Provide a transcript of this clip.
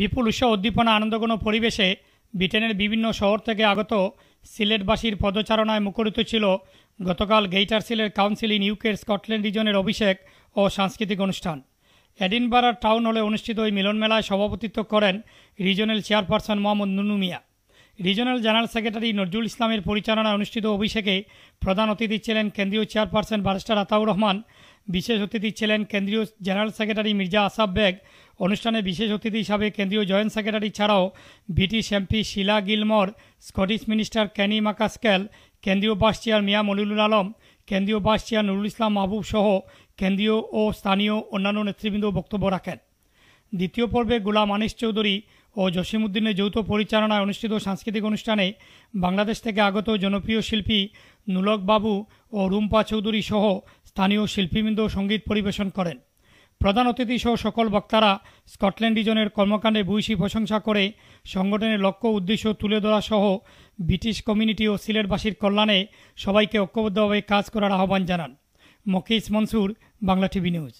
বিপুল উৎসাহ উদ্দীপনা আনন্দগণ পরিবেশে ব্রিটেনের বিভিন্ন শহর থেকে আগত সিলেটবাসীর পদচারণায় মুখরিত ছিল গতকাল সিলের কাউন্সিল ইন ইউকের স্কটল্যান্ড রিজনের অভিষেক ও সাংস্কৃতিক অনুষ্ঠান এডিনবার টাউন হলে অনুষ্ঠিত ওই মিলনমেলায় সভাপতিত্ব করেন regional chairperson Mohammad Nunu Miah regional general secretary Nazrul ইসলামের পরিচালনায় অনুষ্ঠিত অভিষেকে প্রধান অতিথি ছিলেন কেন্দ্রীয় চেয়ারপারসন বারিস্টার আতাউর রহমান বিশেষ অতিথি ছিলেন কেন্দ্রীয় জেনারেল সেক্রেটারি মির্জা আসাফ বেগ অনুষ্ঠানে বিশেষ অতিথি হিসাবে কেন্দ্রীয় জয়েন্ট সেক্রেটারি ছাড়াও British MP Sheila Gilmore Scottish minister Kenny MacAskill কেন্দ্রীয় বাস চেয়ার মিয়া মনিরুল আলম কেন্দ্রীয় বাস চেয়ার নুরুল ইসলাম মাহবুব সহ কেন্দ্রীয় ও স্থানীয় অন্যান্য নেতৃবৃন্দ বক্তব্য রাখেন দ্বিতীয় পর্বে গোলাম আনিস চৌধুরী ও জসিমুদ্দিনের যৌথ পরিচালনায় অনুষ্ঠিত সাংস্কৃতিক অনুষ্ঠানে বাংলাদেশ থেকে আগত জনপ্রিয় শিল্পী নুলক বাবু ও রুম্পা চৌধুরী সহ স্থানীয় শিল্পীবৃন্দ সঙ্গীত পরিবেশন করেন প্রধান অতিথিসহ সকল বক্তারা স্কটল্যান্ড ডিজনের কর্মকাণ্ডে ভূয়সী প্রশংসা করে সংগঠনের লক্ষ্য উদ্দেশ্য তুলে ধরা সহ ব্রিটিশ কমিউনিটি ও সিলেটবাসীর কল্যাণে সবাইকে ঐক্যবদ্ধভাবে কাজ করার আহ্বান জানান মকিস মনসুর বাংলা টিভি নিউজ